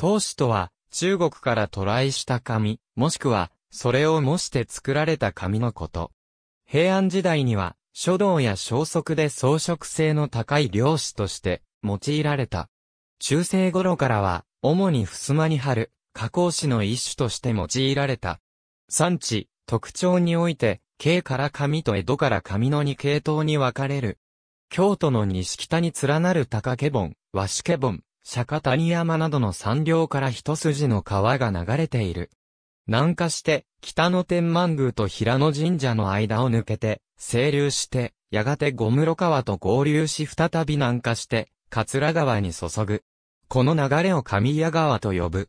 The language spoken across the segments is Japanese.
当主とは、中国から渡来した紙、もしくは、それを模して作られた紙のこと。平安時代には、書道や小息で装飾性の高い漁師として用いられた。中世頃からは、主に襖に貼る、加工紙の一種として用いられた。産地、特徴において、軽から紙と江戸から紙の二系統に分かれる。京都の西北に連なる高家盆、和紙家盆、釈谷山などの山稜から一筋の川が流れている。南下して、北の天満宮と平野神社の間を抜けて、清流して、やがて五室川と合流し再び南下して、桂川に注ぐ。この流れを神谷川と呼ぶ。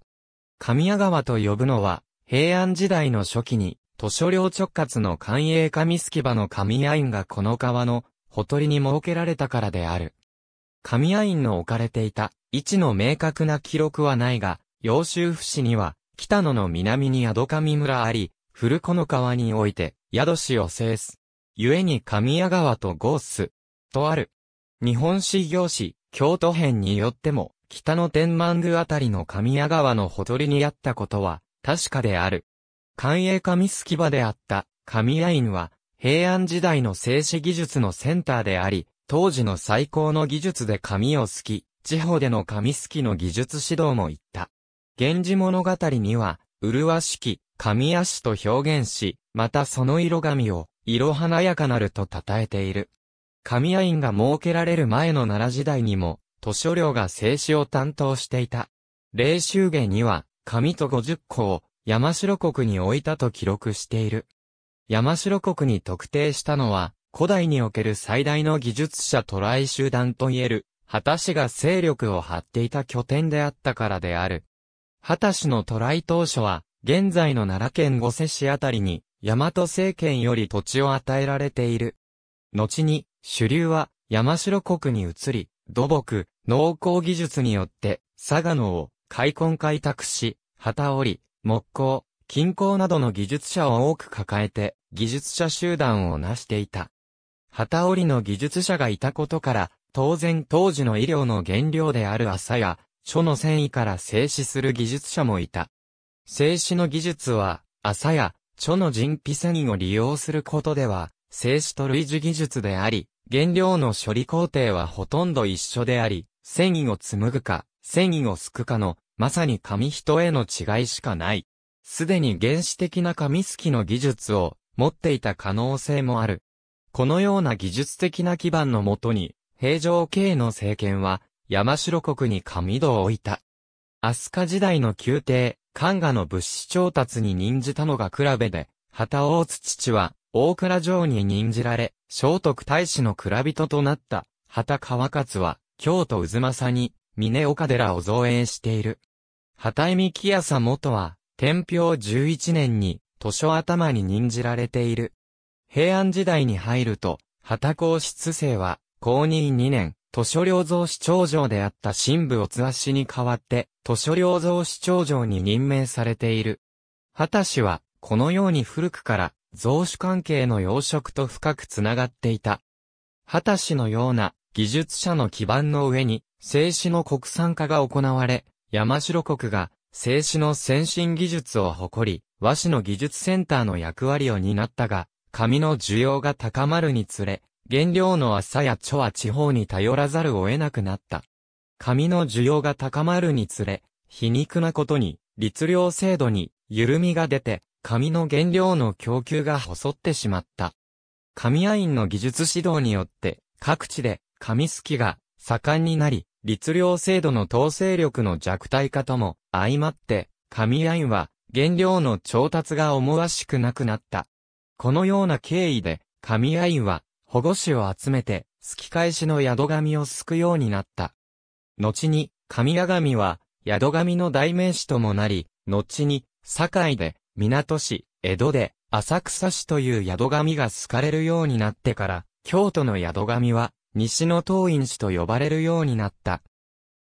神谷川と呼ぶのは、平安時代の初期に、図書寮直轄の官営神隙場の神谷院がこの川の、ほとりに設けられたからである。神谷院の置かれていた位置の明確な記録はないが、揚州府市には、北野の南に宿上村あり、古子の川において、宿市を制す。故に神谷川とゴース、とある。日本史業史、京都編によっても、北の天満宮あたりの神谷川のほとりにあったことは、確かである。官営神すき場であった、神谷院は、平安時代の製紙技術のセンターであり、当時の最高の技術で紙を好き、地方での紙好きの技術指導も行った。源氏物語には、麗しき、紙足と表現し、またその色紙を、色華やかなると称えている。神屋院が設けられる前の奈良時代にも、図書寮が静止を担当していた。霊州芸には、紙と五十個を山城国に置いたと記録している。山城国に特定したのは、古代における最大の技術者トライ集団といえる、畑氏が勢力を張っていた拠点であったからである。畑氏のトライ当初は、現在の奈良県五瀬市あたりに、大和政権より土地を与えられている。後に、主流は山城国に移り、土木、農耕技術によって、佐賀野を開墾開拓し、旗織、木工、金工などの技術者を多く抱えて、技術者集団を成していた。機織りの技術者がいたことから、当然当時の医療の原料である麻や、書の繊維から静止する技術者もいた。静止の技術は、麻や、書の人皮繊維を利用することでは、静止と類似技術であり、原料の処理工程はほとんど一緒であり、繊維を紡ぐか、繊維をすくかの、まさに紙一重の違いしかない。すでに原始的な紙すきの技術を持っていた可能性もある。このような技術的な基盤のもとに、平城慶の政権は、山城国に神戸を置いた。飛鳥時代の宮廷、漢画の物資調達に任じたのが比べで、旗大津父は、大倉城に任じられ、聖徳太子の蔵人となった、旗川勝は、京都渦政に、峰岡寺を造営している。畑美清朝元は、天平11年に、図書頭に任じられている。平安時代に入ると、畑公室生は、公認2年、図書領造市長城であった新部乙足に代わって、図書領造市長城に任命されている。畑氏は、このように古くから、造主関係の養殖と深くつながっていた。畑氏のような、技術者の基盤の上に、製紙の国産化が行われ、山城国が、製紙の先進技術を誇り、和紙の技術センターの役割を担ったが、紙の需要が高まるにつれ、原料の朝や蝶は地方に頼らざるを得なくなった。紙の需要が高まるにつれ、皮肉なことに、律令制度に緩みが出て、紙の原料の供給が細ってしまった。紙アインの技術指導によって、各地で紙すきが盛んになり、律令制度の統制力の弱体化とも相まって、紙アインは原料の調達が思わしくなくなった。このような経緯で、神愛は、保護士を集めて、好き返しの宿神を救うようになった。後に、神谷神は、宿神の代名詞ともなり、後に、堺で、港市、江戸で、浅草市という宿神が好かれるようになってから、京都の宿神は、西の東院市と呼ばれるようになった。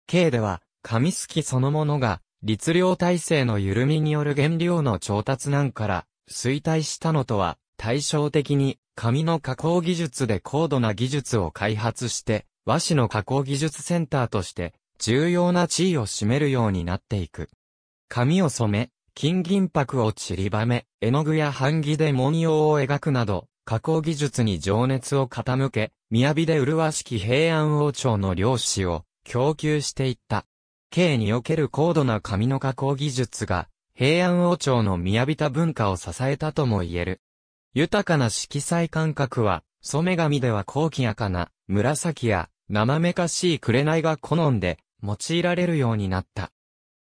京では、神好きそのものが、律令体制の緩みによる原料の調達難から、衰退したのとは、対照的に、紙の加工技術で高度な技術を開発して、和紙の加工技術センターとして、重要な地位を占めるようになっていく。紙を染め、金銀箔を散りばめ、絵の具や版木で文様を描くなど、加工技術に情熱を傾け、雅で麗しき平安王朝の漁師を供給していった。京における高度な紙の加工技術が、平安王朝の雅びた文化を支えたとも言える。豊かな色彩感覚は、染神では高貴やかな、紫や、生めかしい紅が好んで、用いられるようになった。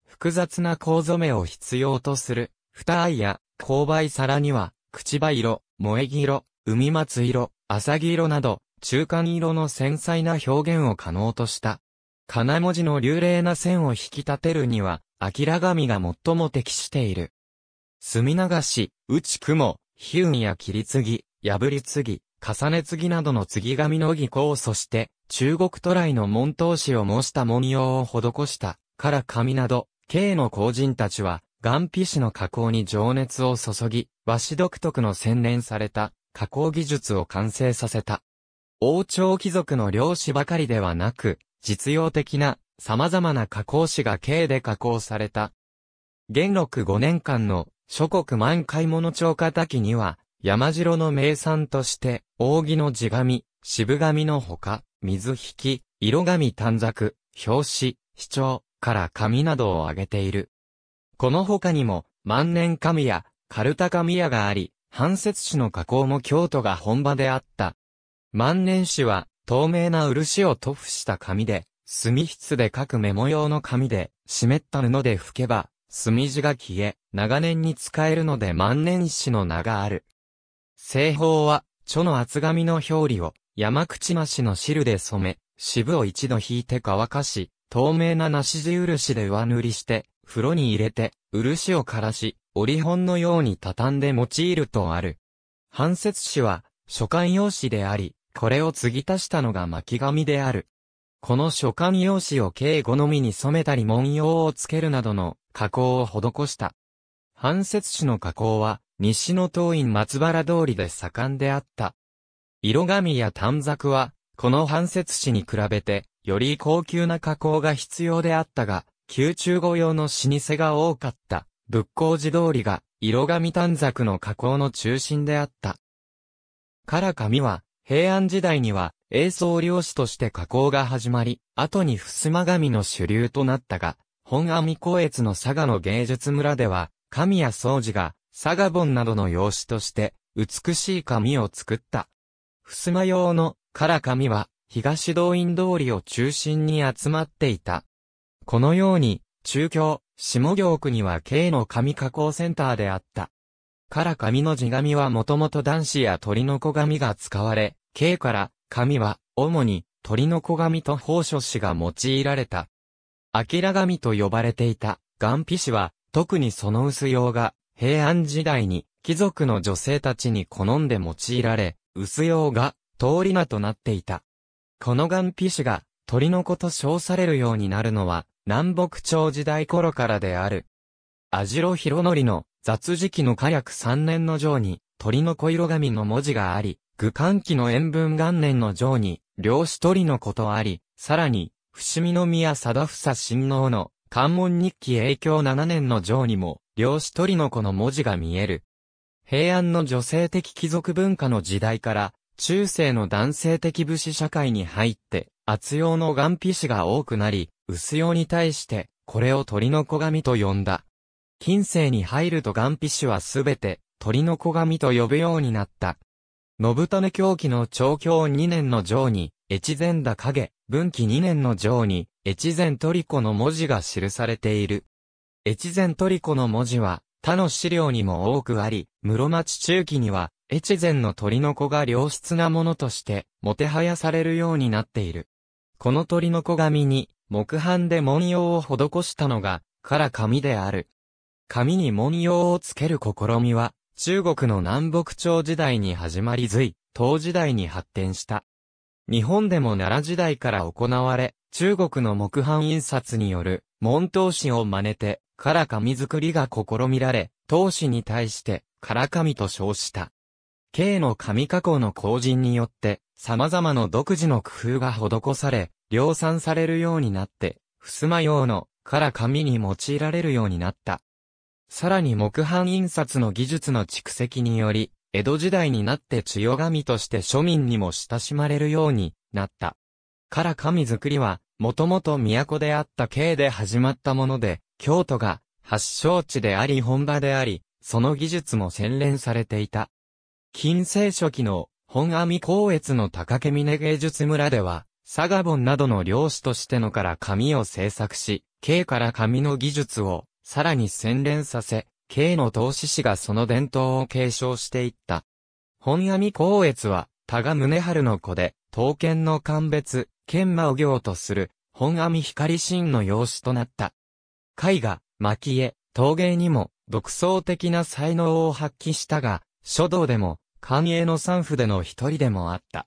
複雑な構染めを必要とする、二愛や、勾配皿には、口葉色、萌木色、海松色、浅木色など、中間色の繊細な表現を可能とした。金文字の流麗な線を引き立てるには、明ら神が最も適している。墨流し、内雲、ヒュンや切り継ぎ、破り継ぎ、重ね継ぎなどの継ぎ紙の技巧そして、中国渡来の門頭紙を模した文様を施した、から紙など、K の工人たちは、岩皮紙の加工に情熱を注ぎ、和紙独特の洗練された、加工技術を完成させた。王朝貴族の漁師ばかりではなく、実用的な、様々な加工紙が K で加工された。元禄5年間の諸国万回物町過滝には、山城の名産として、扇の地紙、渋紙のほか、水引、き、色紙短冊、表紙、市長から紙などを挙げている。この他にも、万年紙や、カルタ紙屋があり、半節紙の加工も京都が本場であった。万年紙は、透明な漆を塗布した紙で、墨筆で書くメモ用の紙で、湿った布で拭けば、墨字が消え、長年に使えるので万年筆の名がある。製法は、著の厚紙の表裏を、山口なしの汁で染め、渋を一度引いて乾かし、透明な梨地漆で上塗りして、風呂に入れて、漆を枯らし、折本のように畳んで用いるとある。半節紙は、書簡用紙であり、これを継ぎ足したのが巻紙である。この書簡用紙を敬語のみに染めたり文様をつけるなどの加工を施した。半節種の加工は、西の東院松原通りで盛んであった。色紙や短冊は、この半節紙に比べて、より高級な加工が必要であったが、宮中御用の老舗が多かった、仏光寺通りが、色紙短冊の加工の中心であった。から紙は、平安時代には、英像領師として加工が始まり、後に襖紙の主流となったが、本阿弥光悦の佐賀の芸術村では、神谷宗次が、佐賀本などの用紙として、美しい紙を作った。襖用の、唐紙は、東動員通りを中心に集まっていた。このように、中京、下京区には軽の紙加工センターであった。から紙の地紙はもともと男子や鳥の子紙が使われ、軽から紙は主に鳥の子紙と宝書紙が用いられた。明神と呼ばれていた、岩皮氏は、特にその薄用が、平安時代に、貴族の女性たちに好んで用いられ、薄用が、通り名となっていた。この岩皮氏が、鳥の子と称されるようになるのは、南北朝時代頃からである。網代広則の、雑時期の火薬3年の上に、鳥の子色紙の文字があり、愚漢期の塩分元年の上に、漁師鳥の子とあり、さらに、伏見宮貞房親王の関門日記影響7年の上にも、漁師鳥の子の文字が見える。平安の女性的貴族文化の時代から、中世の男性的武士社会に入って、厚用の岩皮紙が多くなり、薄用に対して、これを鳥の子神と呼んだ。近世に入ると岩皮紙はすべて、鳥の子神と呼ぶようになった。信種狂気の調教2年の上に、越前田影、文紀2年の上に、越前トリコの文字が記されている。越前トリコの文字は、他の資料にも多くあり、室町中期には、越前の鳥の子が良質なものとして、もてはやされるようになっている。この鳥の子紙に、木版で文様を施したのが、から紙である。紙に文様をつける試みは、中国の南北朝時代に始まり随、唐時代に発展した。日本でも奈良時代から行われ、中国の木版印刷による、門頭紙を真似て、唐紙作りが試みられ、当紙に対して、唐紙と称した。K の紙加工の工人によって、様々な独自の工夫が施され、量産されるようになって、襖用のから紙に用いられるようになった。さらに木版印刷の技術の蓄積により、江戸時代になって千代神として庶民にも親しまれるようになった。から神作りは、もともと都であった京で始まったもので、京都が発祥地であり本場であり、その技術も洗練されていた。近世初期の本阿弥光悦の高家峰芸術村では、佐賀本などの漁師としてのから紙を制作し、京から紙の技術をさらに洗練させ、慶の投資士がその伝統を継承していった。本阿弥光悦は、多賀宗春の子で、刀剣の鑑別、剣魔を行とする、本阿弥光神の養子となった。絵画、蒔絵、陶芸にも、独創的な才能を発揮したが、書道でも、官営の三筆での一人でもあった。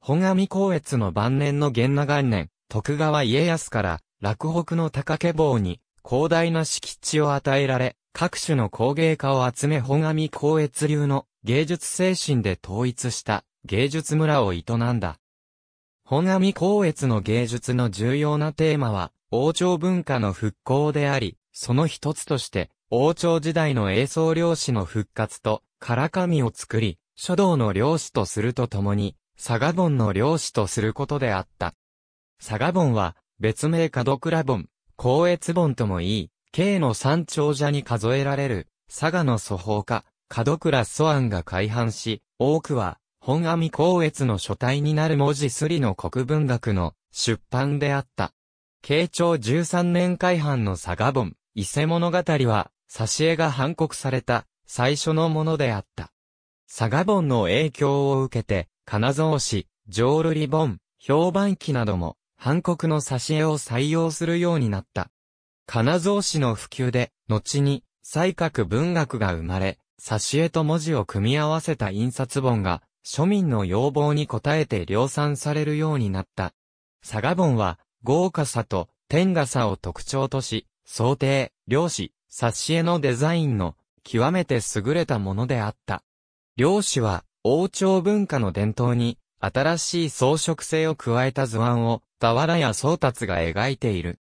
本阿弥光悦の晩年の元年、徳川家康から、洛北の高家坊に、広大な敷地を与えられ、各種の工芸家を集め本阿弥光悦流の芸術精神で統一した芸術村を営んだ。本阿弥光悦の芸術の重要なテーマは王朝文化の復興であり、その一つとして王朝時代の映像漁師の復活と唐紙を作り、書道の漁師とするとともに、佐賀本の漁師とすることであった。佐賀本は別名角倉本、光悦本ともいい、K の三長者に数えられる、佐賀の祖宝家、門倉祖安が改版し、多くは、本阿弥光悦の書体になる文字すりの国文学の出版であった。慶長13年改版の佐賀本、伊勢物語は、挿絵が反刻された、最初のものであった。佐賀本の影響を受けて、金沢市、浄瑠璃本、評判記なども、反国の挿絵を採用するようになった。金蔵紙の普及で、後に、西角文学が生まれ、挿絵と文字を組み合わせた印刷本が、庶民の要望に応えて量産されるようになった。佐賀本は、豪華さと天賀さを特徴とし、想定、漁師、挿絵のデザインの、極めて優れたものであった。漁師は、王朝文化の伝統に、新しい装飾性を加えた図案を、俵や宗達が描いている。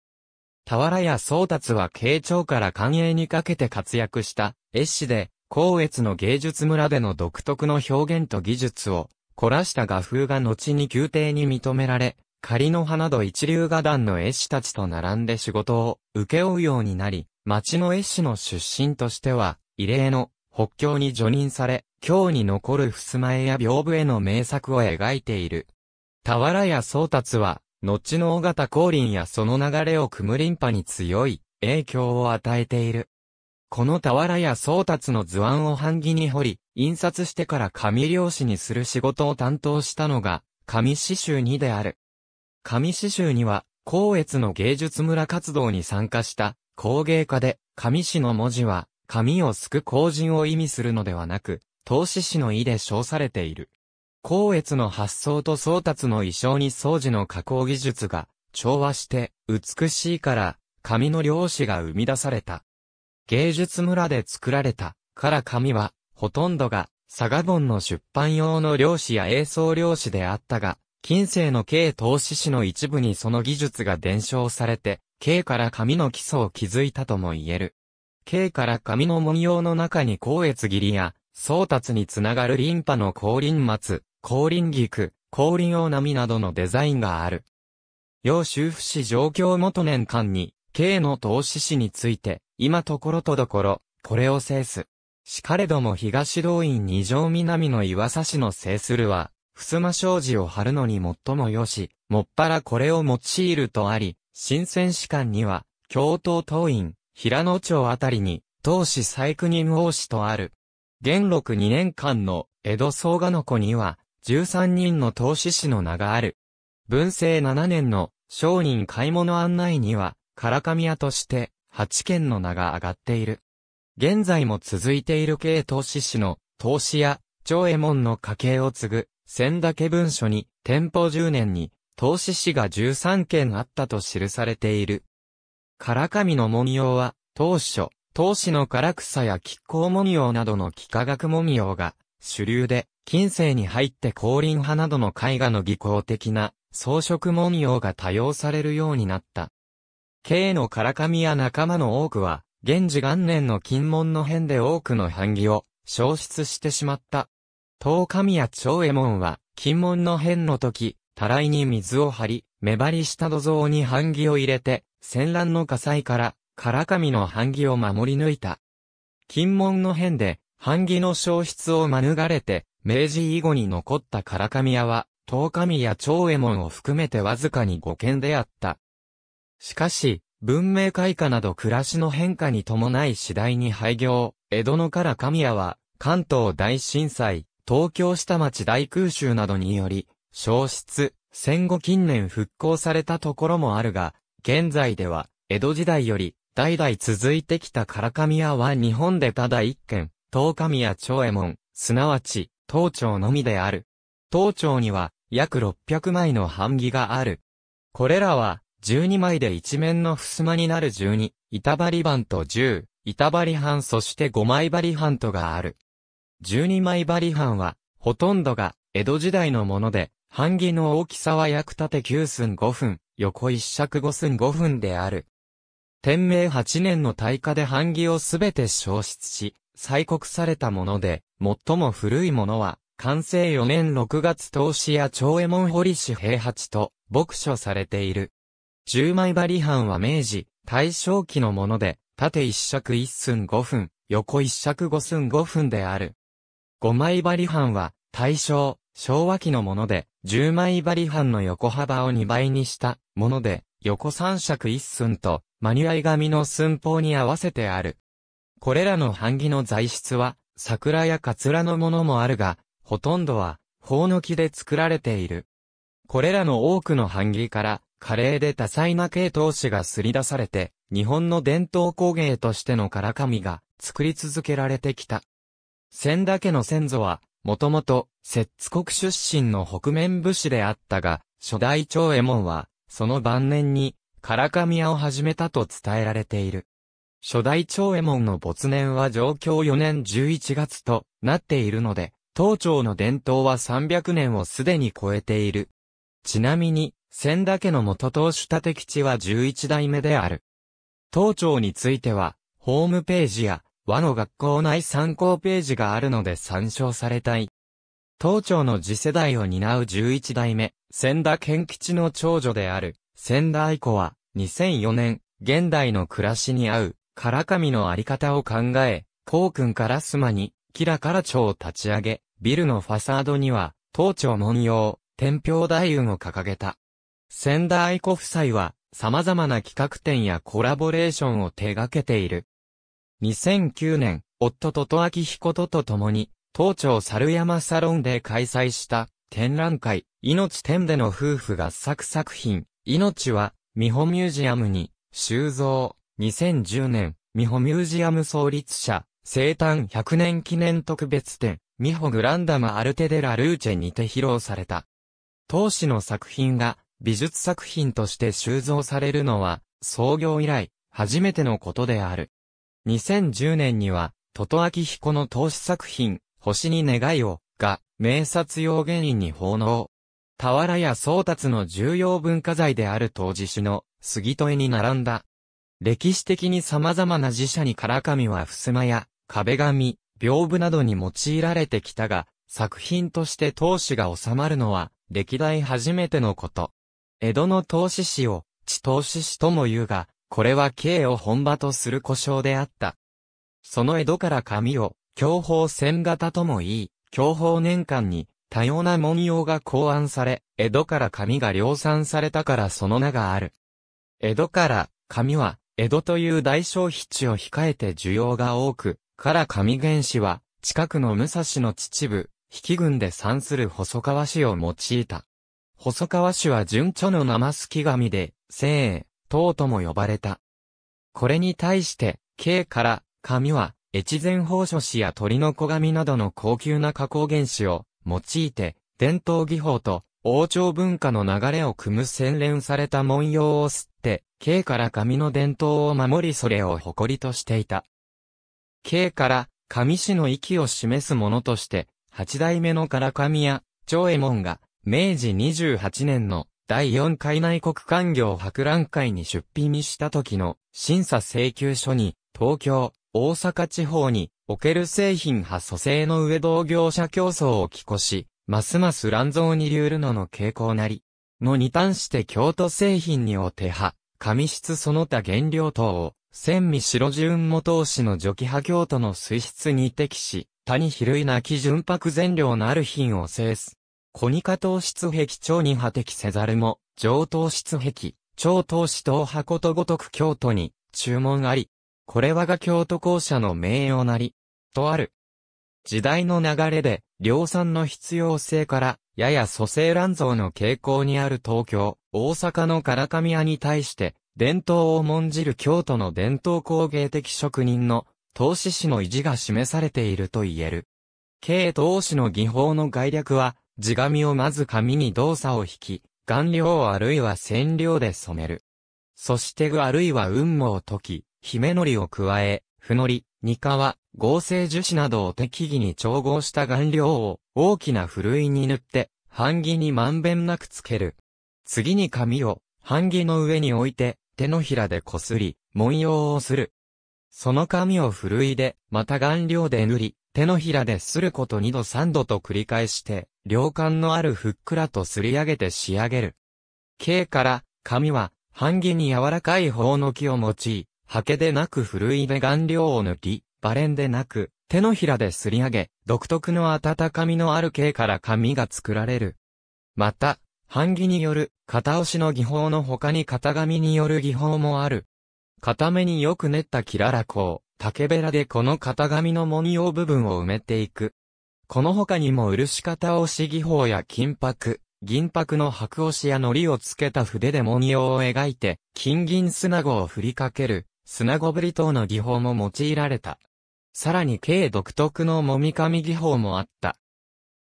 俵や宗達は慶長から官営にかけて活躍した絵師で、光悦の芸術村での独特の表現と技術を凝らした画風が後に宮廷に認められ、仮の花など一流画壇の絵師たちと並んで仕事を請け負うようになり、町の絵師の出身としては、異例の北京に除任され、京に残る襖絵や屏風への名作を描いている。俵や宗達は、後の大型光臨やその流れを組むン波に強い影響を与えている。この俵や宗達の図案を版木に彫り、印刷してから紙漁師にする仕事を担当したのが、紙刺繍2である。紙刺繍2は、光悦の芸術村活動に参加した工芸家で、紙詩の文字は、紙をすく工人を意味するのではなく、投資師の意で称されている。光悦の発想と宗達の意匠に掃除の加工技術が調和して美しいから紙の漁師が生み出された。芸術村で作られたから紙はほとんどが佐賀本の出版用の漁師や映像漁師であったが、近世の軽投資史の一部にその技術が伝承されて、軽から紙の基礎を築いたとも言える。軽から紙の文様の中に光悦切りや、宗達につながるリンパの降臨末、後輪菊、後輪王波などのデザインがある。要修復し状況元年間に、K の投資士について、今ところとどころ、これを制す。しかれども東動院二条南の岩佐市の制するは、襖障子を貼るのに最も良し、もっぱらこれを用いるとあり、新鮮士官には、京都党院、平野町あたりに、当市細工人王子とある。元禄二年間の江戸総賀の子には、13人の投資士の名がある。文政7年の商人買い物案内には、唐上屋として8件の名が上がっている。現在も続いている系投資士の投資や長右衛門の家系を継ぐ千け文書に天保10年に投資士が13件あったと記されている。唐上の文様は当初、投資の唐草や亀甲文様などの幾何学文様が主流で、近世に入って降臨派などの絵画の技巧的な装飾文様が多用されるようになった。K の唐紙や仲間の多くは、現時元年の金門の変で多くの版木を消失してしまった。東神や長右衛門は、金門の変の時、たらいに水を張り、目張りした土蔵に版木を入れて、戦乱の火災から、唐紙の版木を守り抜いた。金門の変で、版木の消失を免れて、明治以後に残った唐紙屋は、東神や長右衛門を含めてわずかに5軒であった。しかし、文明開化など暮らしの変化に伴い次第に廃業、江戸の唐神屋は、関東大震災、東京下町大空襲などにより、消失、戦後近年復興されたところもあるが、現在では、江戸時代より、代々続いてきた唐紙屋は日本でただ一軒、東神谷長右衛門、すなわち、東町のみである。東町には、約600枚の版木がある。これらは、12枚で一面の襖になる12、板張版と10、板張版そして5枚張版とがある。12枚張版は、ほとんどが、江戸時代のもので、版木の大きさは約縦9寸5分、横1尺5寸5分である。天明8年の大火で版木をすべて消失し、採刻されたもので、最も古いものは、完成4年6月投資や長右衛門堀市平八と、牧書されている。十枚針版は明治、大正期のもので、縦一尺一寸五分、横一尺五寸五分である。五枚針版は、大正、昭和期のもので、十枚針版の横幅を二倍にしたもので、横三尺一寸と、マニュアイ紙の寸法に合わせてある。これらの版木の材質は、桜やカツラのものもあるが、ほとんどは、法の木で作られている。これらの多くの版木から、華麗で多彩な系統紙がすり出されて、日本の伝統工芸としての唐紙が作り続けられてきた。千田家の先祖は、もともと、摂津国出身の北面武士であったが、初代長右衛門は、その晩年に、唐紙屋を始めたと伝えられている。初代長右衛門の没年は上京4年11月となっているので、当庁の伝統は300年をすでに超えている。ちなみに、千田家の元当主立吉は11代目である。当庁については、ホームページや和の学校内参考ページがあるので参照されたい。当庁の次世代を担う11代目、千田健吉の長女である、千田愛子は、2004年、現代の暮らしに合う、かかみのあり方を考え、コウ君からスマに、キラから蝶を立ち上げ、ビルのファサードには、東朝文様、天平大雲を掲げた。仙田愛子夫妻は、様々な企画展やコラボレーションを手掛けている。2009年、夫ととあきひことと共に、東朝猿山サロンで開催した、展覧会、命天での夫婦合作作品、命は、美穂ミュージアムに、収蔵。2010年、美穂ミュージアム創立者、生誕100年記念特別展、美穂グランダムアルテデラルーチェにて披露された。当時の作品が美術作品として収蔵されるのは、創業以来、初めてのことである。2010年には、トトアキヒコの投資作品、星に願いを、が、名札用原因に奉納。俵や宗達の重要文化財である当時種の、杉戸絵に並んだ、歴史的に様々な寺社に唐紙は襖や壁紙、屏風などに用いられてきたが、作品として当主が収まるのは、歴代初めてのこと。江戸の投資師を、地投資師とも言うが、これは刑を本場とする故障であった。その江戸から紙を、享保線型とも言い、享保年間に、多様な文様が考案され、江戸から紙が量産されたからその名がある。江戸から、紙は、江戸という大消費地を控えて需要が多く、から上原氏は、近くの武蔵の秩父、比企郡で産する細川氏を用いた。細川氏は順著の生すき神で、聖英、とも呼ばれた。これに対して、慶から、神は、越前宝書氏や鳥の子神などの高級な加工原子を、用いて、伝統技法と王朝文化の流れを組む洗練された文様を吸って、K から紙の伝統を守りそれを誇りとしていた。K から紙師の域を示すものとして、八代目の唐紙や、長右衛門が、明治28年の第4回内国官業博覧会に出品した時の審査請求書に、東京、大阪地方における製品派蘇生の上同業者競争を起こし、ますます乱造に流るのの傾向なり、のに端して京都製品にお手派、紙質その他原料等を、千味白純元押しの除気派京都の水質に適し、他に比類なき純白全量のある品を制す。コニカ糖質壁超に破敵せざるも、上糖質壁、超糖質等箱とごとく京都に、注文あり。これはが京都校舎の名誉なり、とある。時代の流れで、量産の必要性から、やや蘇生乱造の傾向にある東京、大阪の唐上屋に対して、伝統を重んじる京都の伝統工芸的職人の、投資師の意地が示されていると言える。京投資の技法の概略は、地紙をまず紙に動作を引き、顔料あるいは染料で染める。そして具あるいは雲母を解き、姫糊を加え、ふのり、にかわ、合成樹脂などを適宜に調合した顔料を大きなふるいに塗って、版木にまんべんなくつける。次に紙を版木の上に置いて、手のひらでこすり、文様をする。その紙をふるいで、また顔料で塗り、手のひらですること2度3度と繰り返して、量感のあるふっくらとすり上げて仕上げる。形から、紙は、版木に柔らかい方の木を用い、刷毛でなくふるいで顔料を塗り、バレンでなく、手のひらですり上げ、独特の温かみのある形から紙が作られる。また、版木による、型押しの技法の他に型紙による技法もある。固めによく練ったキララコを、竹べらでこの型紙の文様部分を埋めていく。この他にも漆型押し技法や金箔、銀箔の白押しや糊をつけた筆で文様を描いて、金銀砂子を振りかける、砂子振り等の技法も用いられた。さらに軽独特のもみ紙技法もあった。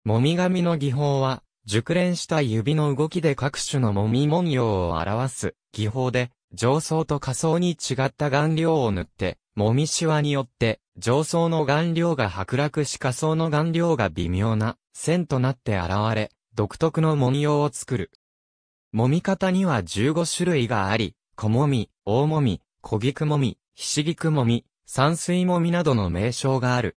もみ紙の技法は、熟練した指の動きで各種のもみ文様を表す技法で、上層と下層に違った顔料を塗って、もみしわによって、上層の顔料が剥落し下層の顔料が微妙な線となって現れ、独特の文様を作る。もみ方には15種類があり、小もみ、大もみ、小菊もみ、ひしぎくもみ、山水もみなどの名称がある。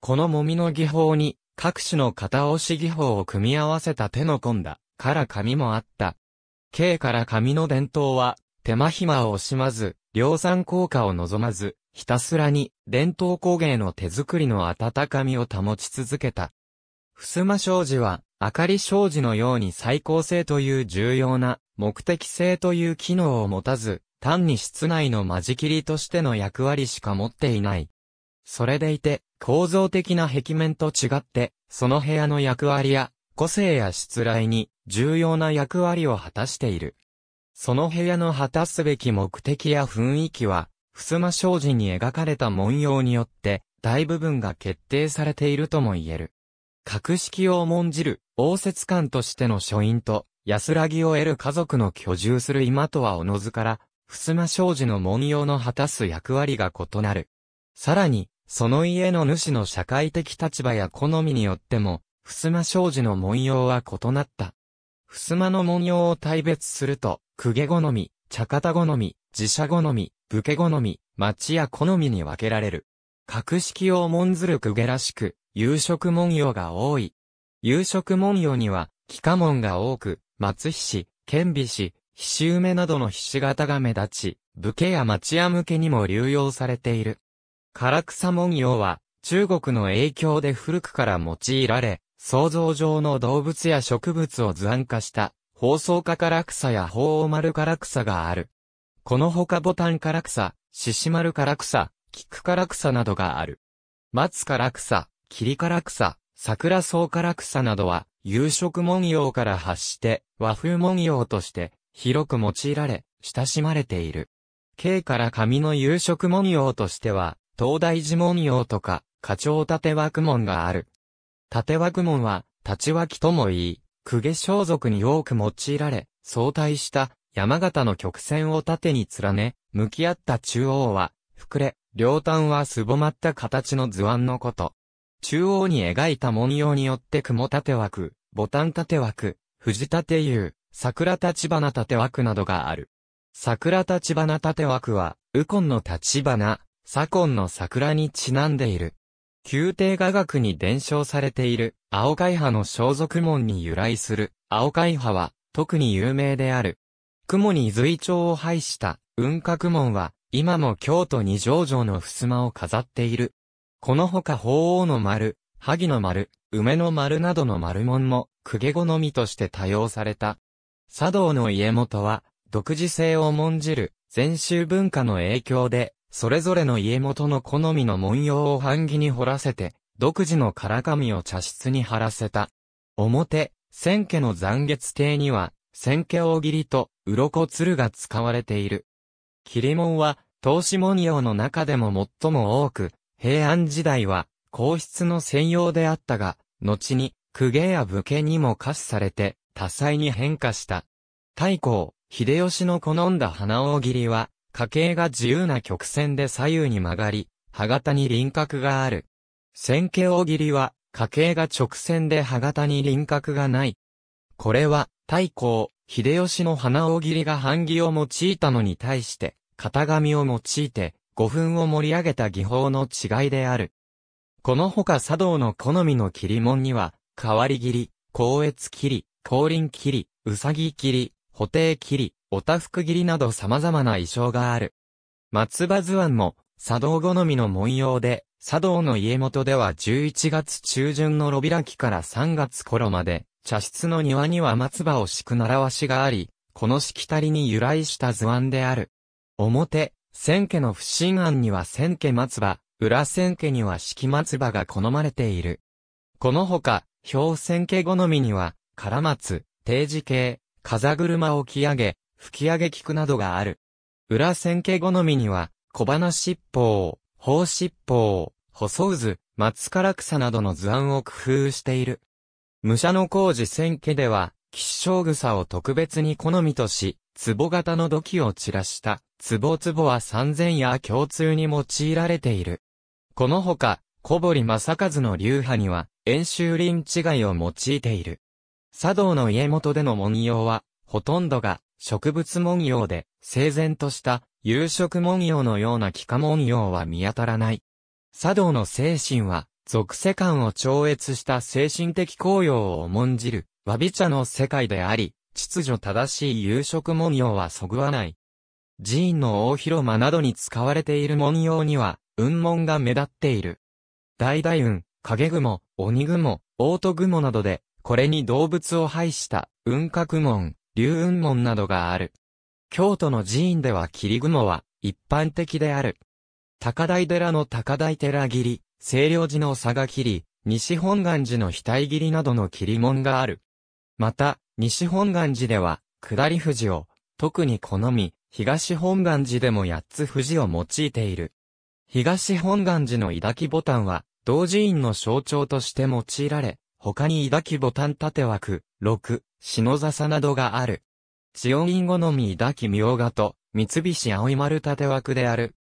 このもみの技法に、各種の型押し技法を組み合わせた手の込んだ、から紙もあった。軽から紙の伝統は、手間暇を惜しまず、量産効果を望まず、ひたすらに、伝統工芸の手作りの温かみを保ち続けた。襖障子は、明かり障子のように再構成という重要な、目的性という機能を持たず、単に室内の間仕切りとしての役割しか持っていない。それでいて、構造的な壁面と違って、その部屋の役割や、個性や失礼に、重要な役割を果たしている。その部屋の果たすべき目的や雰囲気は、襖障子に描かれた文様によって、大部分が決定されているとも言える。格式を重んじる、応接官としての書院と、安らぎを得る家族の居住する今とはおのずから、襖障子の文様の果たす役割が異なる。さらに、その家の主の社会的立場や好みによっても、襖障子の文様は異なった。襖の文様を大別すると、公家好み、茶方好み、寺社好み、武家好み、町や好みに分けられる。格式を重んずる公家らしく、夕食文様が多い。夕食文様には、幾家門が多く、松菱、顕微氏、ひし梅などのひし形が目立ち、武家や町屋向けにも流用されている。唐草文様は、中国の影響で古くから用いられ、想像上の動物や植物を図案化した、放送化唐草や鳳凰丸唐草がある。このほかボタン唐草、獅子丸唐草、菊唐草などがある。松唐草、霧唐草、桜草唐草などは、夕食文様から発して、和風文様として、広く用いられ、親しまれている。京から紙の夕食文様としては、東大寺文様とか、課長縦枠門がある。縦枠門は、立ち脇とも言い、公家装束に多く用いられ、相対した山形の曲線を縦に連ね、向き合った中央は、膨れ、両端はすぼまった形の図案のこと。中央に描いた文様によって雲縦枠、ボタン縦枠、藤縦優、桜立花立枠などがある。桜立花立枠は、右近の立花、左近の桜にちなんでいる。宮廷雅楽に伝承されている、青海派の装束門に由来する、青海派は、特に有名である。雲に随調を配した、雲閣門は、今も京都二条城の襖を飾っている。このほか鳳凰の丸、萩の丸、梅の丸などの丸門も、公家好みとして多用された。茶道の家元は、独自性を重んじる、禅宗文化の影響で、それぞれの家元の好みの文様を版木に彫らせて、独自の唐紙を茶室に貼らせた。表、千家の残月亭には、千家大切と、鱗鶴が使われている。桐門は、投資文様の中でも最も多く、平安時代は、皇室の専用であったが、後に、公家や武家にも可しされて、多彩に変化した。太鼓、秀吉の好んだ花大切りは、家系が自由な曲線で左右に曲がり、歯型に輪郭がある。線形大切りは、家系が直線で歯型に輪郭がない。これは、太鼓、秀吉の花大切りが版木を用いたのに対して、型紙を用いて、五分を盛り上げた技法の違いである。このほか茶道の好みの切り紋には、変わり切り、光悦切り、降臨切り、うさぎ切り、補定切り、おたふく切りなど様々な衣装がある。松葉図案も、茶道好みの文様で、茶道の家元では11月中旬の炉開きから3月頃まで、茶室の庭には松葉を敷く習わしがあり、このしきたりに由来した図案である。表、千家の不審案には千家松葉、裏千家には敷松葉が好まれている。このほか、表千家好みには、絡まつ、定時系、風車を着上げ、吹き上げ菊などがある。裏千家好みには、小花七宝、宝七宝、細渦、松から草などの図案を工夫している。武者の工事千家では、吉祥草を特別に好みとし、壺型の土器を散らした、壺壺は三千や共通に用いられている。このほか、小堀正和の流派には、円周林違いを用いている。茶道の家元での文様は、ほとんどが植物文様で、整然とした夕食文様のような幾何文様は見当たらない。茶道の精神は、俗世間を超越した精神的高揚を重んじる、わび茶の世界であり、秩序正しい夕食文様はそぐわない。寺院の大広間などに使われている文様には、雲門が目立っている。大大雲、影雲、鬼雲、オート雲などで、これに動物を排した、雲鶴門、龍雲門などがある。京都の寺院では霧雲は一般的である。高台寺の高台寺り、清涼寺の佐賀り、西本願寺の額りなどの霧門がある。また、西本願寺では、下り富士を、特に好み、東本願寺でも八つ富士を用いている。東本願寺の抱きボタンは、同寺院の象徴として用いられ、他に抱きボタン縦枠、六、篠笹などがある。千代銀好み抱き苗明賀と、三菱葵丸縦枠である。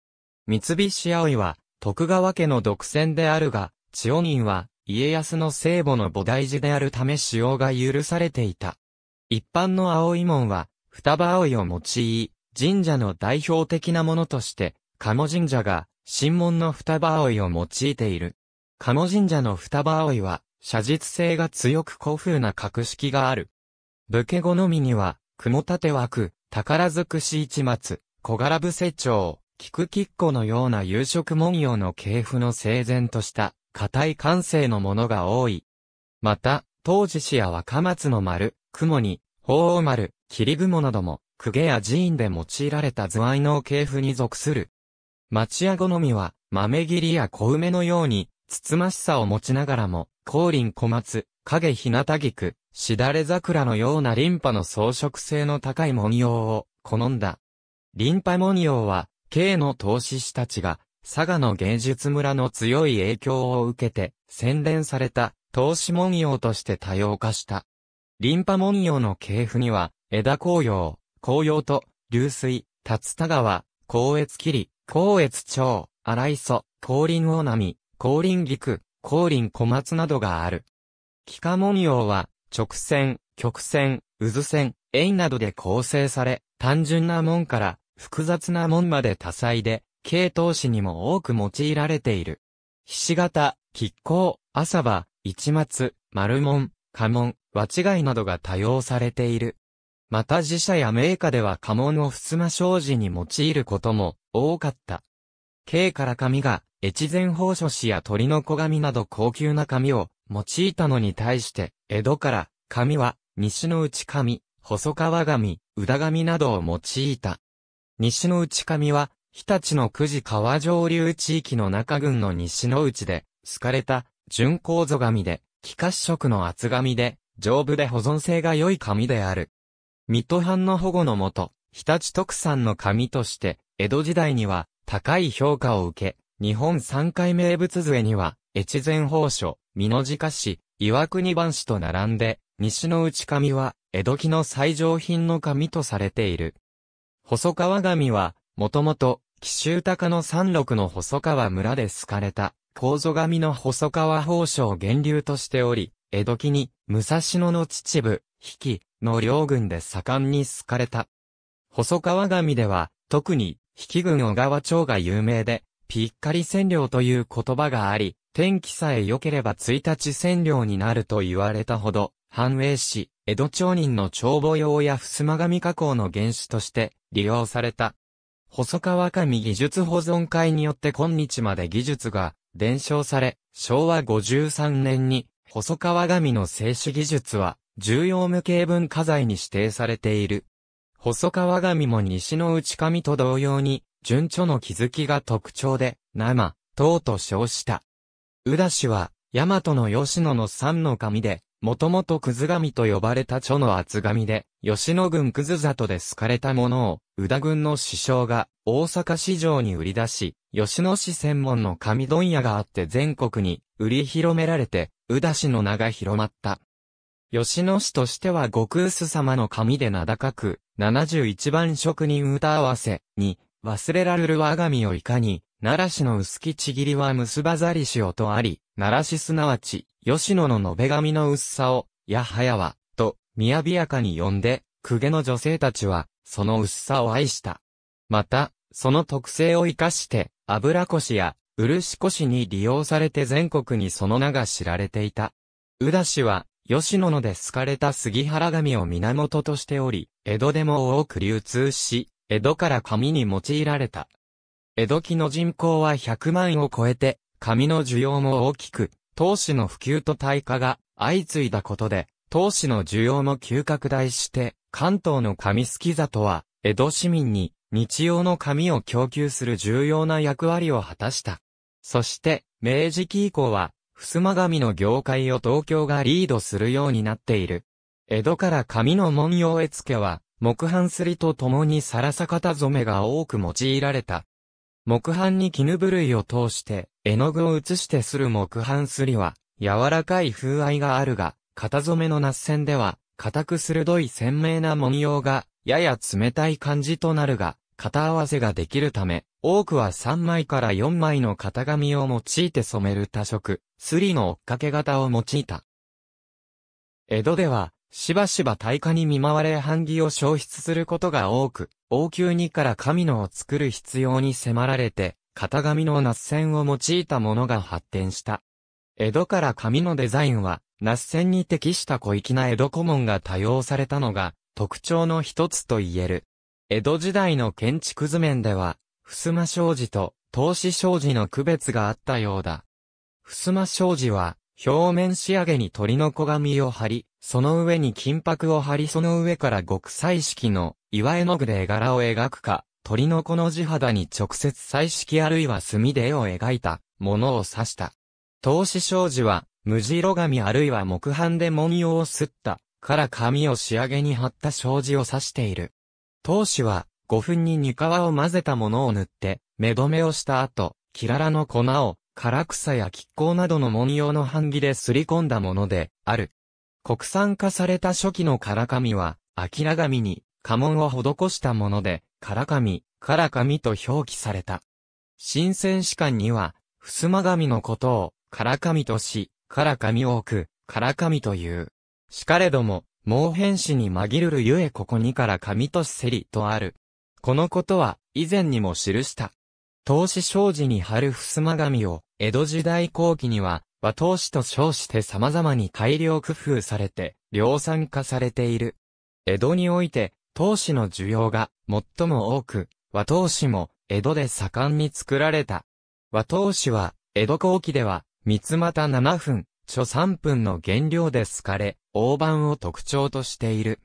三菱葵は、徳川家の独占であるが、千代銀は、家康の聖母の菩提寺であるため使用が許されていた。一般の葵門は、双葉葵を用い、神社の代表的なものとして、鴨神社が、神門の双葉葵を用いている。鴨神社の双葉葵は、写実性が強く古風な格式がある。武家好みには、雲立枠、宝尽くし市松、小柄伏せ長、菊菊子のような夕食文様の系譜の整然とした、硬い感性のものが多い。また、当時市や若松の丸、雲に、鳳凰丸、霧雲なども、公家や寺院で用いられた図愛の系譜に属する。町屋好みは、豆切りや小梅のように、つつましさを持ちながらも、光輪小松、影日向菊、しだれ桜のようなリンパの装飾性の高い文様を好んだ。リンパ文様は、軽の投資師たちが、佐賀の芸術村の強い影響を受けて、洗練された、投資文様として多様化した。リンパ文様の系譜には、枝紅葉、紅葉と、流水、竜田川、光越霧、光越町、荒磯、光林大波、光林菊、光輪小松などがある。幾何文様は、直線、曲線、渦線、円などで構成され、単純な門から複雑な門まで多彩で、系統詞にも多く用いられている。ひし形、亀甲、朝葉、市松、丸門、家門、和違いなどが多用されている。また自社や名家では家門を襖障子に用いることも多かった。軽から紙が越前宝書紙や鳥の子紙など高級な紙を用いたのに対して、江戸から紙は西の内紙、細川紙、宇田紙などを用いた。西の内紙は、日立の久慈川上流地域の中郡の西の内で、好かれた、純鉱土紙で、気化色の厚紙で、丈夫で保存性が良い紙である。水戸藩の保護のもと、日立特産の紙として、江戸時代には、高い評価を受け、日本三海名物杖には、越前法書、美濃鹿市、岩国番市と並んで、西の内紙は、江戸期の最上品の紙とされている。細川紙は、もともと、紀州高の山麓の細川村で好かれた、高祖紙の細川法書を源流としており、江戸期に、武蔵野の秩父、比企の両軍で盛んに好かれた。細川紙では、特に、比企軍小川町が有名で、ぴっかり占領という言葉があり、天気さえ良ければ1日占領になると言われたほど、繁栄し、江戸町人の帳簿用や襖紙加工の原種として利用された。細川上技術保存会によって今日まで技術が伝承され、昭和53年に細川上の静止技術は重要無形文化財に指定されている。細川上も西の内上と同様に順調の気づきが特徴で、生、唐と称した。宇田氏は、大和の吉野の三の神で、もともとくず神と呼ばれた著の厚神で、吉野郡くず里で好かれたものを、宇田郡の師匠が、大阪市場に売り出し、吉野市専門の神問屋があって全国に、売り広められて、宇田氏の名が広まった。吉野氏としては極薄様の神で名高く、71番職人歌合わせに、忘れられる我が身をいかに、奈良市の薄きちぎりは結ばざりしうとあり、奈良市すなわち、吉野の延べ髪の薄さを、やはやは、と、みやびやかに呼んで、公家の女性たちは、その薄さを愛した。また、その特性を生かして、油腰や、漆腰に利用されて全国にその名が知られていた。宇田氏は、吉野ので好かれた杉原紙を源としており、江戸でも多く流通し、江戸から紙に用いられた。江戸期の人口は100万を超えて、紙の需要も大きく、当市の普及と対価が相次いだことで、当市の需要も急拡大して、関東の紙すき里は、江戸市民に日用の紙を供給する重要な役割を果たした。そして、明治期以降は、襖紙の業界を東京がリードするようになっている。江戸から紙の文様絵付けは、木版すりと共に皿坂型染めが多く用いられた。木版に絹部類を通して絵の具を移してする木版すりは、柔らかい風合いがあるが、型染めの捺染では、硬く鋭い鮮明な文様が、やや冷たい感じとなるが、型合わせができるため、多くは3枚から4枚の型紙を用いて染める多色、すりの追っかけ型を用いた。江戸では、しばしば大火に見舞われ版木を消失することが多く、王宮にから神のを作る必要に迫られて、型紙の那須線を用いたものが発展した。江戸から紙のデザインは、那須線に適した小粋な江戸古文が多用されたのが、特徴の一つと言える。江戸時代の建築図面では、襖障子と投資障子の区別があったようだ。襖障子は、表面仕上げに鳥の子紙を貼り、その上に金箔を貼りその上から極彩色の岩絵の具で絵柄を描くか、鳥の子の地肌に直接彩色あるいは墨で絵を描いたものを指した。投資障子は、無白紙あるいは木版で文様を刷ったから紙を仕上げに貼った障子を指している。投資は、5分に煮皮を混ぜたものを塗って、目止めをした後、キララの粉を唐草や亀甲などの文様の版木で刷り込んだもので、ある。国産化された初期の唐紙は、明紙に家紋を施したもので、唐紙、唐紙と表記された。新鮮史館には、襖紙のことを、唐紙とし、唐紙を置く、唐紙という。しかれども、猛変史に紛るるゆえここにから紙としせりとある。このことは、以前にも記した。投資障子に貼る襖紙を、江戸時代後期には、和投資と称して様々に改良工夫されて、量産化されている。江戸において、投資の需要が最も多く、和投資も江戸で盛んに作られた。和投資は、江戸後期では、三つ股7分、諸3分の原料で好かれ、大判を特徴としている。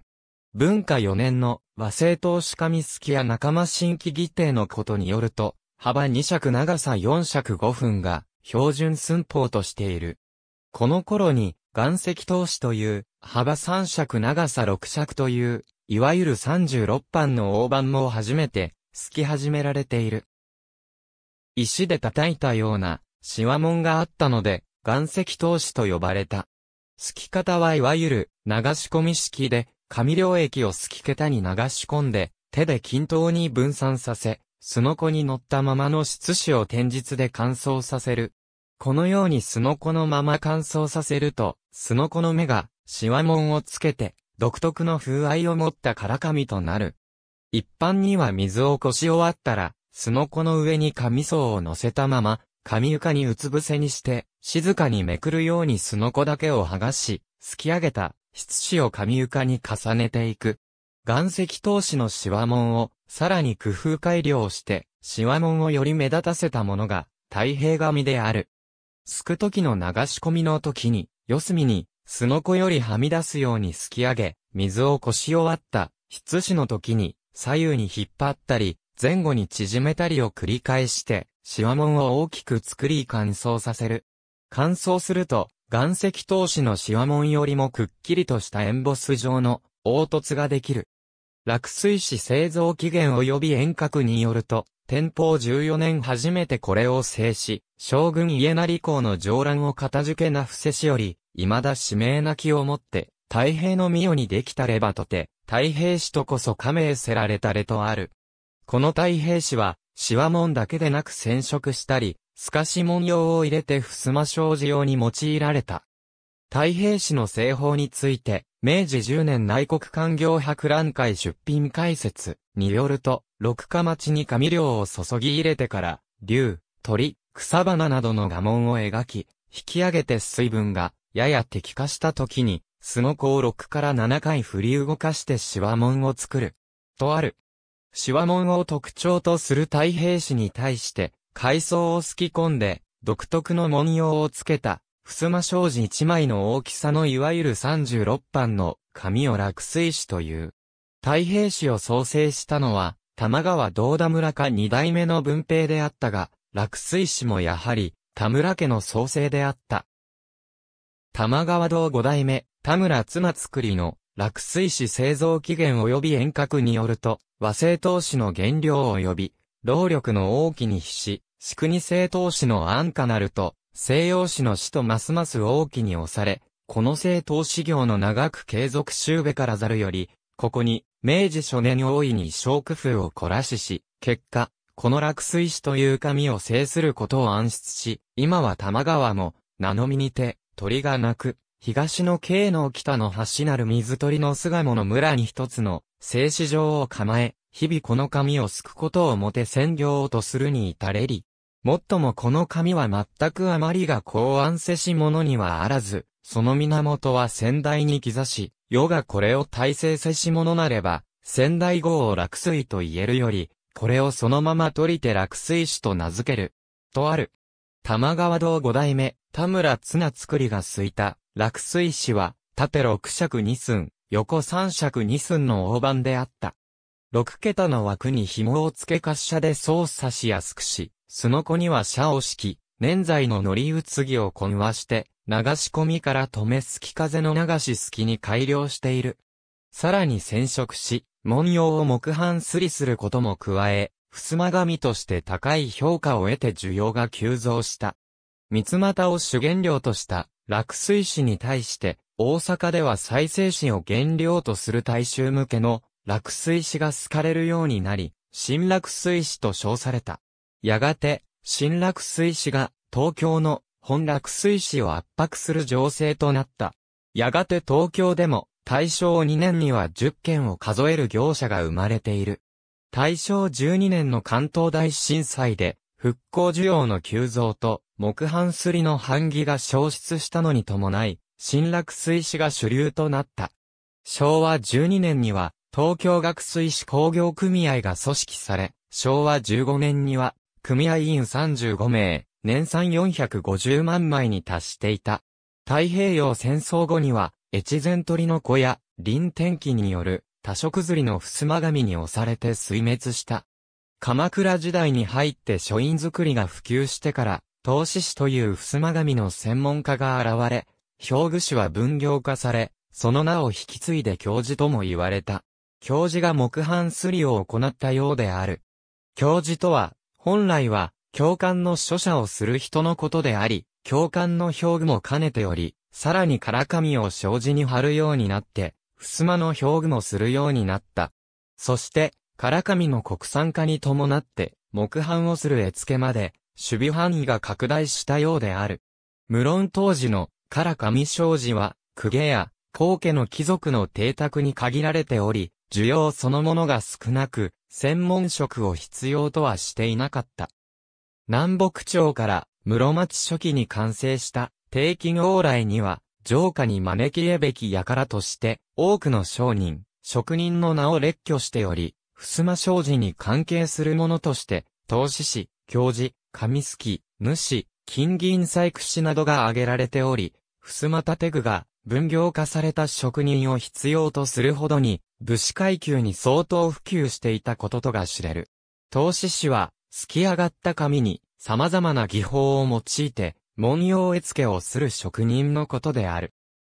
文化4年の和製投資紙好きや仲間新規議定のことによると、幅2尺長さ4尺5分が標準寸法としている。この頃に岩石投資という幅3尺長さ6尺といういわゆる36班の大盤も初めて好き始められている。石で叩いたようなシワ紋があったので岩石投資と呼ばれた。すき方はいわゆる流し込み式で紙領液をすき桁に流し込んで手で均等に分散させすのこに乗ったままの湿紙を天日で乾燥させる。このようにすのこのまま乾燥させると、すのこの目が、シワンをつけて、独特の風合いを持ったからかみとなる。一般には水をこし終わったら、すのこの上に紙層を乗せたまま、紙床にうつ伏せにして、静かにめくるようにすのこだけを剥がし、すき上げた、質紙を紙床に重ねていく。岩石投資のシワンを、さらに工夫改良して、シワンをより目立たせたものが、太平紙である。すく時の流し込みの時に、四隅に、すのこよりはみ出すようにすき上げ、水を腰を割った、筆子の時に、左右に引っ張ったり、前後に縮めたりを繰り返して、シワンを大きく作り乾燥させる。乾燥すると、岩石投資のシワンよりもくっきりとしたエンボス状の凹凸ができる。落水士製造期限及び遠隔によると、天保14年初めてこれを制し、将軍家成公の上乱を片付けな伏せしより、未だ使命な気をもって、太平の御代にできたればとて、太平氏とこそ加盟せられたれとある。この太平氏は、シワ門だけでなく染色したり、透かし文様を入れて襖障子用に用いられた。太平氏の製法について、明治10年内国官業博覧会出品解説によると、六花町に紙料を注ぎ入れてから、竜、鳥、草花などの画紋を描き、引き上げて水分がやや滴化した時に、すのこを6から7回振り動かしてシワ紋を作る。とある。シワ紋を特徴とする太平紙に対して、海藻をすき込んで、独特の文様をつけた、襖障子一枚の大きさのいわゆる36版の紙を落水紙という。太平紙を創生したのは、玉川道田村か二代目の文平であったが、落水紙もやはり、田村家の創生であった。玉川道五代目、田村妻作りの、落水紙製造期限及び遠隔によると、和製投資の原料及び、労力の大きに比し、組み製投資の安価なると、西洋史の史とますます大きに押され、この政党史業の長く継続終辺からざるより、ここに、明治初年大いに小工夫を凝らしし、結果、この落水史という紙を制することを暗出し、今は玉川も、名のみにて、鳥が鳴く、東の京の北の橋なる水鳥の巣鴨の村に一つの、静止場を構え、日々この紙をすくことをもて専業とするに至れり、もっともこの紙は全く余りが公安せし者にはあらず、その源は先代に刻し、世がこれを大成せし者なれば、先代号を落水と言えるより、これをそのまま取りて落水師と名付ける。とある。玉川道五代目、田村綱作りがすいた、落水師は、縦六尺二寸、横三尺二寸の大判であった。六桁の枠に紐を付け滑車で操作しやすくし、すのこには社を敷き、年在の乗り移ぎを混和して、流し込みから止めすき風の流しすきに改良している。さらに染色し、文様を木版すりすることも加え、襖紙として高い評価を得て需要が急増した。三股を主原料とした落水紙に対して、大阪では再生紙を原料とする大衆向けの落水紙が好かれるようになり、新落水紙と称された。やがて、新落水市が東京の本落水市を圧迫する情勢となった。やがて東京でも大正2年には10件を数える業者が生まれている。大正12年の関東大震災で復興需要の急増と木版すりの版木が消失したのに伴い、新落水市が主流となった。昭和12年には東京学水市工業組合が組織され、昭和15年には組合員35名、年産450万枚に達していた。太平洋戦争後には、越前鳥の子や、臨天気による、多色釣りの襖紙に押されて水滅した。鎌倉時代に入って書院作りが普及してから、投資師という襖紙の専門家が現れ、表具師は分業化され、その名を引き継いで教授とも言われた。教授が木版すりを行ったようである。教授とは、本来は、教官の書写をする人のことであり、教官の表具も兼ねており、さらにからかみを障子に貼るようになって、襖の表具もするようになった。そして、からかみの国産化に伴って、木版をする絵付けまで、守備範囲が拡大したようである。無論当時の、からかみ障子は、公家や、皇家の貴族の邸宅に限られており、需要そのものが少なく、専門職を必要とはしていなかった。南北朝から室町初期に完成した定期往来には、城下に招き入れべき輩として、多くの商人、職人の名を列挙しており、襖商事に関係するものとして、投資士、教授、紙すき、主、金銀細工士などが挙げられており、襖建具が分業化された職人を必要とするほどに、武士階級に相当普及していたこととが知れる。投資師は、突き上がった紙に、様々な技法を用いて、文様絵付けをする職人のことである。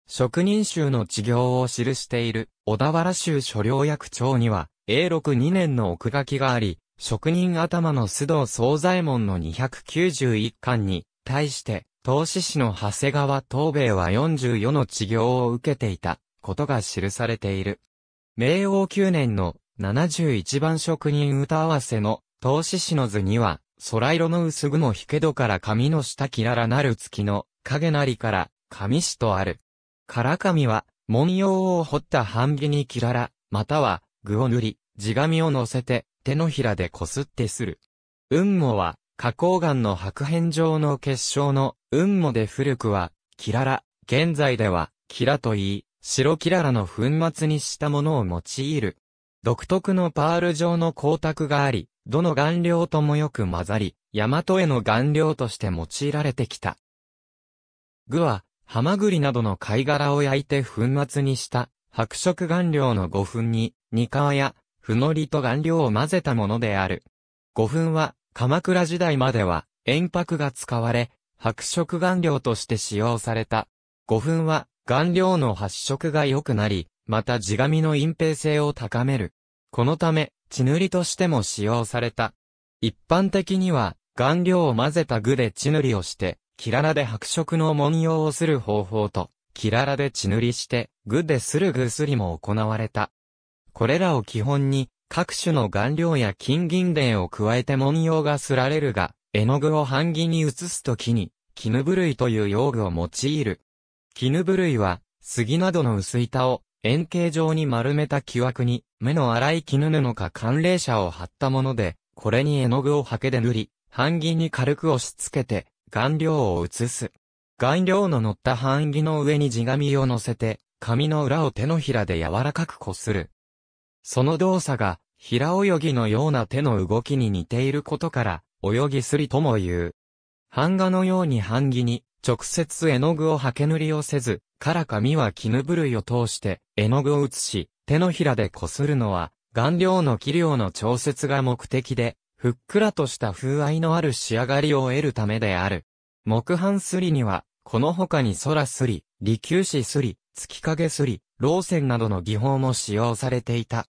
職人衆の治業を記している、小田原州所領役長には、永禄2年の奥書きがあり、職人頭の須藤総左衛門の291巻に、対して、投資師の長谷川東米は44の治業を受けていた、ことが記されている。明王九年の71番職人歌合わせの、投資しの図には、空色の薄雲引けどから髪の下きららなる月の影なりから髪師とある。から髪は、文様を彫った半木にきらら、または具を塗り、地紙を乗せて手のひらでこすってする。雲母は、花崗岩の白片状の結晶の雲母で古くは、きらら、現在では、きらと言い、白キララの粉末にしたものを用いる。独特のパール状の光沢があり、どの顔料ともよく混ざり、大和への顔料として用いられてきた。具は、ハマグリなどの貝殻を焼いて粉末にした白色顔料の五粉に、ニカワや、ふのりと顔料を混ぜたものである。五粉は、鎌倉時代までは、塩白が使われ、白色顔料として使用された。五粉は、顔料の発色が良くなり、また地紙の隠蔽性を高める。このため、血塗りとしても使用された。一般的には、顔料を混ぜた具で血塗りをして、キララで白色の文様をする方法と、キララで血塗りして、具でするぐすりも行われた。これらを基本に、各種の顔料や金銀殿を加えて文様がすられるが、絵の具を版木に移すときに、絹部類という用具を用いる。絹部類は、杉などの薄板を円形状に丸めた木枠に、目の粗い絹布か寒冷車を貼ったもので、これに絵の具を刷毛で塗り、半木に軽く押し付けて、顔料を移す。顔料の乗った半木の上に地紙を乗せて、紙の裏を手のひらで柔らかく擦る。その動作が、平泳ぎのような手の動きに似ていることから、泳ぎすりとも言う。版画のように版木に、直接絵の具を刷毛塗りをせず、から紙は絹部類を通して絵の具を写し、手のひらでこするのは、顔料の器量の調節が目的で、ふっくらとした風合いのある仕上がりを得るためである。木版すりには、この他に空すり、利休止すり、月影すり、老船などの技法も使用されていた。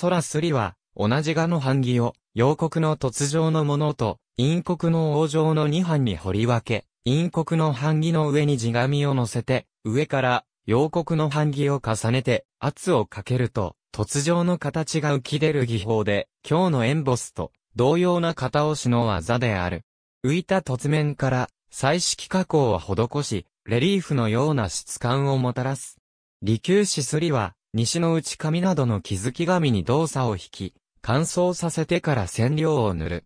空すりは、同じ画の版木を、洋国の突上のものと、陰国の王城の二藩に掘り分け、陰国の藩儀の上に地紙を乗せて、上から、洋国の藩儀を重ねて、圧をかけると、突上の形が浮き出る技法で、今日のエンボスと、同様な型押しの技である。浮いた突面から、彩色加工を施し、レリーフのような質感をもたらす。利休子すりは、西の内紙などの気づき紙に動作を引き、乾燥させてから染料を塗る。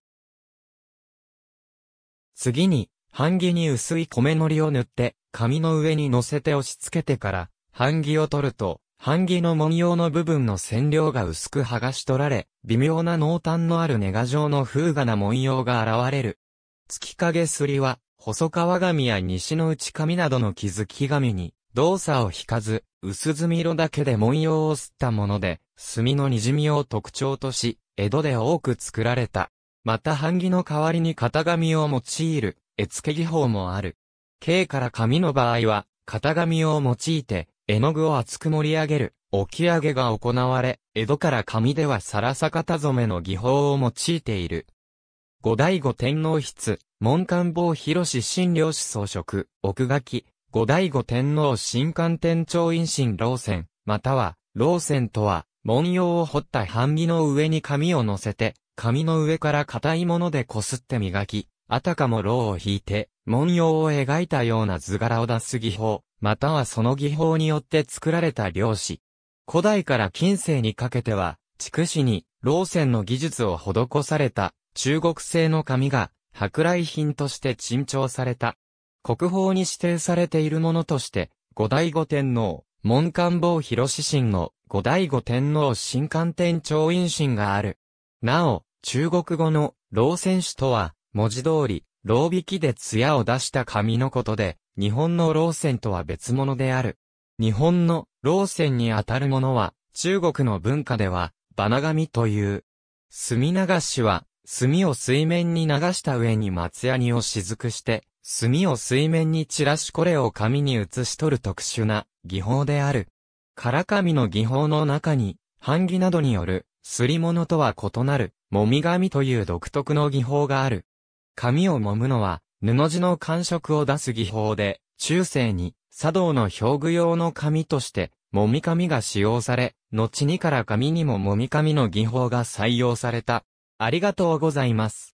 次に、版木に薄い米糊を塗って、紙の上に乗せて押し付けてから、版木を取ると、版木の文様の部分の染料が薄く剥がし取られ、微妙な濃淡のあるネガ状の風雅な文様が現れる。月影すりは、細川紙や西の内紙などの気づき紙に、動作を引かず、薄墨色だけで文様を吸ったもので、墨の滲みを特徴とし、江戸で多く作られた。また版木の代わりに型紙を用いる、絵付け技法もある。軽から紙の場合は、型紙を用いて、絵の具を厚く盛り上げる、置き上げが行われ、江戸から紙ではさらさ型染めの技法を用いている。後醍醐天皇筆、門官坊広新領主装飾、奥書き、後醍醐天皇新官天長院新老船、または、老船とは、文様を彫った版木の上に紙を乗せて、紙の上から硬いものでこすって磨き、あたかもろうを引いて、文様を描いたような図柄を出す技法、またはその技法によって作られた漁師。古代から近世にかけては、筑紫に、老船の技術を施された、中国製の紙が、舶来品として珍重された。国宝に指定されているものとして、五代五天皇、門官房広志神の後醍醐天皇新官天朝院神がある。なお、中国語の、老選手とは、文字通り、老引きで艶を出した紙のことで、日本の老線とは別物である。日本の老線にあたるものは、中国の文化では、バナガミという。墨流しは、墨を水面に流した上に松ヤニを雫して、墨を水面に散らしこれを紙に写し取る特殊な技法である。唐紙の技法の中に、版木などによる、すり物とは異なる、もみ紙という独特の技法がある。紙を揉むのは、布地の感触を出す技法で、中世に、茶道の表具用の紙として、もみ紙が使用され、後にから紙にももみ紙の技法が採用された。ありがとうございます。